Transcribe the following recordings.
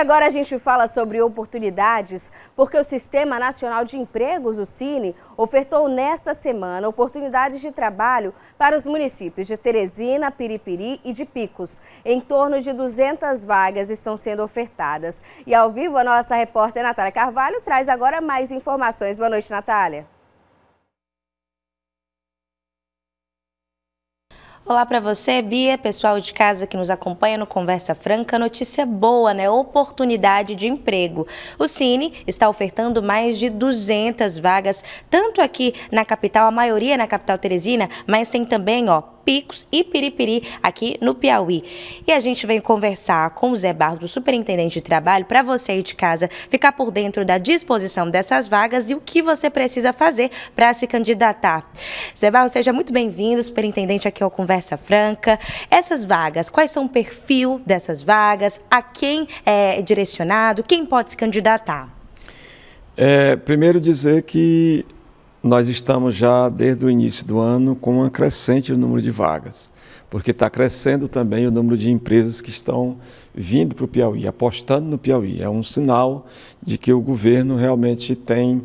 agora a gente fala sobre oportunidades, porque o Sistema Nacional de Empregos, o Cine, ofertou nesta semana oportunidades de trabalho para os municípios de Teresina, Piripiri e de Picos. Em torno de 200 vagas estão sendo ofertadas. E ao vivo, a nossa repórter Natália Carvalho traz agora mais informações. Boa noite, Natália. Olá para você, Bia, pessoal de casa que nos acompanha no Conversa Franca, notícia boa, né? Oportunidade de emprego. O Cine está ofertando mais de 200 vagas, tanto aqui na capital, a maioria na capital teresina, mas tem também, ó, Picos e Piripiri, aqui no Piauí. E a gente vem conversar com o Zé Barros, o superintendente de trabalho, para você aí de casa ficar por dentro da disposição dessas vagas e o que você precisa fazer para se candidatar. Zé Barros, seja muito bem-vindo, superintendente aqui ao Conversa Franca. Essas vagas, quais são o perfil dessas vagas, a quem é direcionado, quem pode se candidatar? É, primeiro dizer que nós estamos já desde o início do ano com um crescente número de vagas, porque está crescendo também o número de empresas que estão vindo para o Piauí, apostando no Piauí. É um sinal de que o governo realmente tem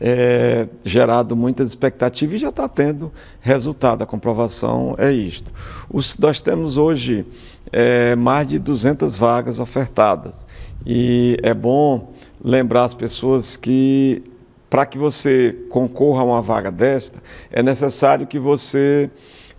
é, gerado muitas expectativas e já está tendo resultado. A comprovação é isto. Os, nós temos hoje é, mais de 200 vagas ofertadas e é bom lembrar as pessoas que para que você concorra a uma vaga desta, é necessário que você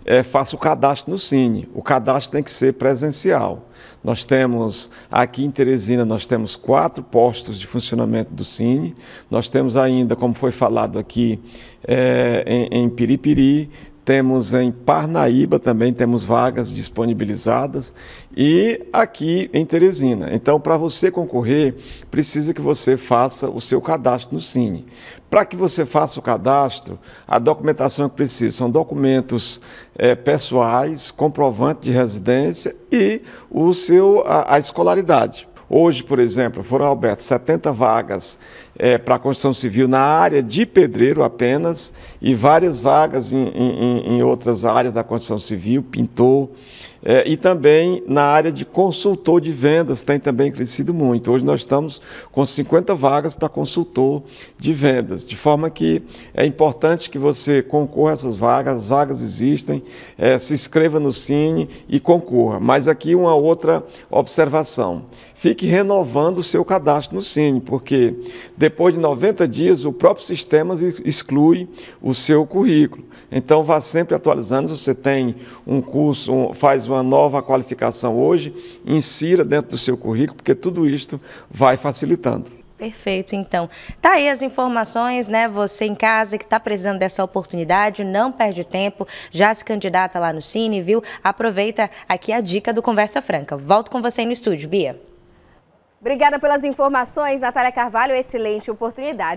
é, faça o cadastro no Cine. O cadastro tem que ser presencial. Nós temos, aqui em Teresina, nós temos quatro postos de funcionamento do Cine. Nós temos ainda, como foi falado aqui, é, em, em Piripiri, temos em Parnaíba também temos vagas disponibilizadas e aqui em Teresina. Então, para você concorrer, precisa que você faça o seu cadastro no Cine. Para que você faça o cadastro, a documentação que precisa são documentos é, pessoais, comprovante de residência e o seu a, a escolaridade. Hoje, por exemplo, foram abertas 70 vagas é, para a construção civil na área de pedreiro apenas e várias vagas em, em, em outras áreas da construção civil, pintor, é, e também na área de consultor de vendas tem também crescido muito. Hoje nós estamos com 50 vagas para consultor de vendas, de forma que é importante que você concorra a essas vagas, as vagas existem, é, se inscreva no Cine e concorra. Mas aqui uma outra observação, fique renovando o seu cadastro no Cine, porque depois de 90 dias, o próprio sistema exclui o seu currículo. Então, vá sempre atualizando. Se você tem um curso, um, faz uma nova qualificação hoje, insira dentro do seu currículo, porque tudo isto vai facilitando. Perfeito, então. Tá aí as informações, né? Você em casa que está precisando dessa oportunidade, não perde tempo, já se candidata lá no Cine, viu? Aproveita aqui a dica do Conversa Franca. Volto com você aí no estúdio, Bia. Obrigada pelas informações, Natália Carvalho. Excelente oportunidade.